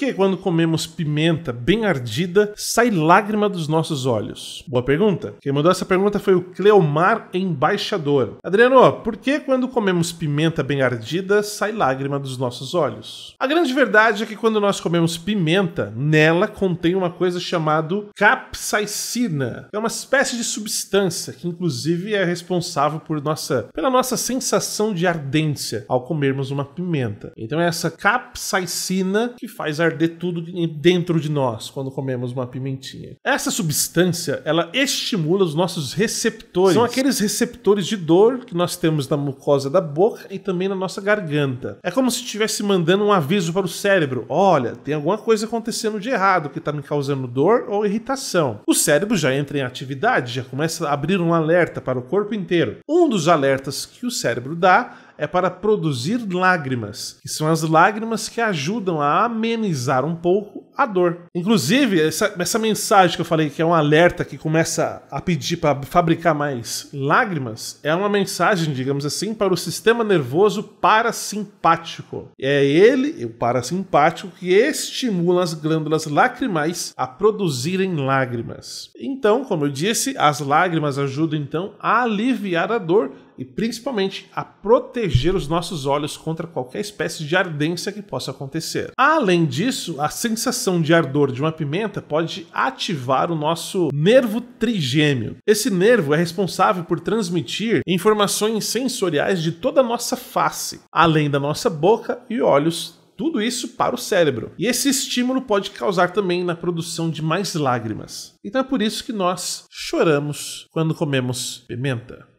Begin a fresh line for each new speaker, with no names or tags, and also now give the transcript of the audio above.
que quando comemos pimenta bem ardida sai lágrima dos nossos olhos? Boa pergunta. Quem mandou essa pergunta foi o Cleomar Embaixador. Adriano, por que quando comemos pimenta bem ardida sai lágrima dos nossos olhos? A grande verdade é que quando nós comemos pimenta, nela contém uma coisa chamada capsaicina. É uma espécie de substância que inclusive é responsável por nossa, pela nossa sensação de ardência ao comermos uma pimenta. Então é essa capsaicina que faz a apesar de tudo dentro de nós quando comemos uma pimentinha. Essa substância, ela estimula os nossos receptores. São aqueles receptores de dor que nós temos na mucosa da boca e também na nossa garganta. É como se estivesse mandando um aviso para o cérebro: olha, tem alguma coisa acontecendo de errado que está me causando dor ou irritação. O cérebro já entra em atividade, já começa a abrir um alerta para o corpo inteiro. Um dos alertas que o cérebro dá é para produzir lágrimas, que são as lágrimas que ajudam a amenizar um pouco a dor. Inclusive, essa, essa mensagem que eu falei que é um alerta que começa a pedir para fabricar mais lágrimas, é uma mensagem, digamos assim, para o sistema nervoso parasimpático. É ele, o parasimpático, que estimula as glândulas lacrimais a produzirem lágrimas. Então, como eu disse, as lágrimas ajudam então a aliviar a dor e principalmente a proteger os nossos olhos contra qualquer espécie de ardência que possa acontecer. Além disso, a sensação sensação de ardor de uma pimenta pode ativar o nosso nervo trigêmeo. Esse nervo é responsável por transmitir informações sensoriais de toda a nossa face, além da nossa boca e olhos tudo isso para o cérebro. E esse estímulo pode causar também na produção de mais lágrimas. Então é por isso que nós choramos quando comemos pimenta.